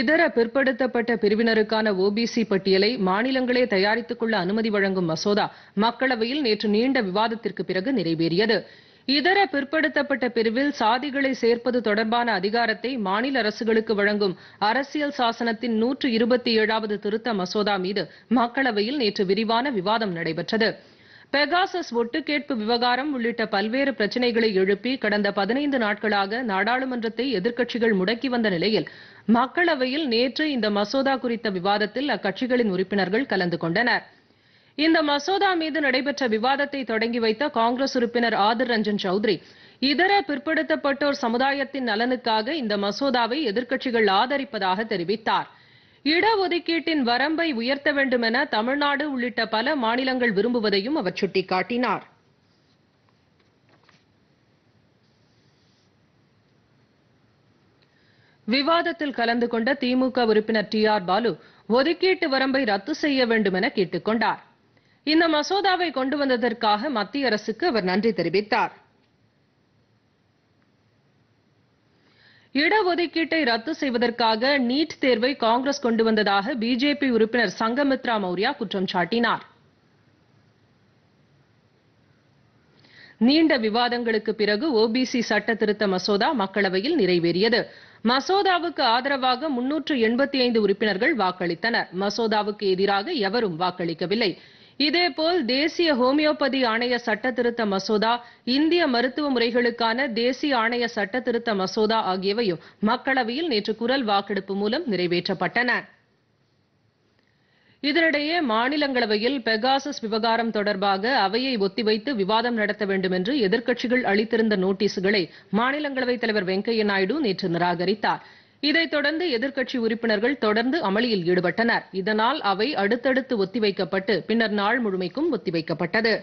இதர பிற்படுத்தப்பட்ட பிரிவினருக்கான ஓபிசி பட்டியலை மாநிலங்களே தயாரித்துக் கொள்ள அனுமதி வழங்கும் மசோதா மக்களவையில் நேற்று நீண்ட விவாதத்திற்கு பிறகு நிறைவேறியது இதர பிற்படுத்தப்பட்ட பிரிவில் சாதிகளை சேர்ப்பது தொடர்பான அதிகாரத்தை மாநில அரசுகளுக்கு வழங்கும் அரசியல் சாசனத்தின் நூற்று இருபத்தி ஏழாவது திருத்த மசோதா மீது மக்களவையில் நேற்று விரிவான விவாதம் நடைபெற்றது பெகாசஸ் ஒட்டுக்கேட்பு விவகாரம் உள்ளிட்ட பல்வேறு பிரச்சினைகளை எழுப்பி கடந்த பதினைந்து நாட்களாக நாடாளுமன்றத்தை எதிர்க்கட்சிகள் முடக்கி வந்த நிலையில் மக்களவையில் நேற்று இந்த மசோதா குறித்த விவாதத்தில் அக்கட்சிகளின் உறுப்பினர்கள் கலந்து கொண்டனர் இந்த மசோதா மீது நடைபெற்ற விவாதத்தை தொடங்கி வைத்த காங்கிரஸ் உறுப்பினர் ஆதிர் ரஞ்சன் சௌத்ரி இதர பிற்படுத்தப்பட்டோர் சமுதாயத்தின் நலனுக்காக இந்த மசோதாவை எதிர்க்கட்சிகள் ஆதரிப்பதாக தெரிவித்தாா் இடஒதுக்கீட்டின் வரம்பை உயர்த்த வேண்டும் என தமிழ்நாடு உள்ளிட்ட பல மாநிலங்கள் விரும்புவதையும் அவர் சுட்டிக்காட்டினார் விவாதத்தில் கலந்து கொண்ட திமுக உறுப்பினர் டி ஆர் பாலு ஒதுக்கீட்டு வரம்பை ரத்து செய்ய வேண்டும் என கொண்டார் இந்த மசோதாவை கொண்டு வந்ததற்காக மத்திய அரசுக்கு அவர் நன்றி தெரிவித்தார் இடஒதுக்கீட்டை ரத்து செய்வதற்காக நீட் தேர்வை காங்கிரஸ் கொண்டு வந்ததாக பிஜேபி உறுப்பினர் சங்கமித்ரா மௌர்யா குற்றம் சாட்டினார் நீண்ட விவாதங்களுக்கு பிறகு ஓபிசி சட்ட திருத்த மசோதா மக்களவையில் நிறைவேறியது மசோதாவுக்கு ஆதரவாக முன்னூற்று எண்பத்தி ஐந்து உறுப்பினர்கள் வாக்களித்தனர் மசோதாவுக்கு எதிராக எவரும் வாக்களிக்கவில்லை இதேபோல் தேசிய ஹோமியோபதி ஆணைய சட்டத்திருத்த மசோதா இந்திய மருத்துவ முறைகளுக்கான தேசிய ஆணைய சட்டத்திருத்த மசோதா ஆகியவையும் மக்களவையில் நேற்று குரல் வாக்கெடுப்பு மூலம் நிறைவேற்றப்பட்டன இதனிடையே மாநிலங்களவையில் பெகாசஸ் விவகாரம் தொடர்பாக அவையை ஒத்திவைத்து விவாதம் நடத்த வேண்டும் என்று எதிர்க்கட்சிகள் அளித்திருந்த நோட்டீஸுகளை மாநிலங்களவைத் தலைவர் வெங்கையா நாயுடு நேற்று நிராகரித்தாா் இதைத் தொடர்ந்து எதிர்க்கட்சி உறுப்பினர்கள் தொடர்ந்து அமளியில் ஈடுபட்டனர் இதனால் அவை அடுத்தடுத்து ஒத்திவைக்கப்பட்டு பின்னர் நாள் முழுமைக்கும் ஒத்திவைக்கப்பட்டது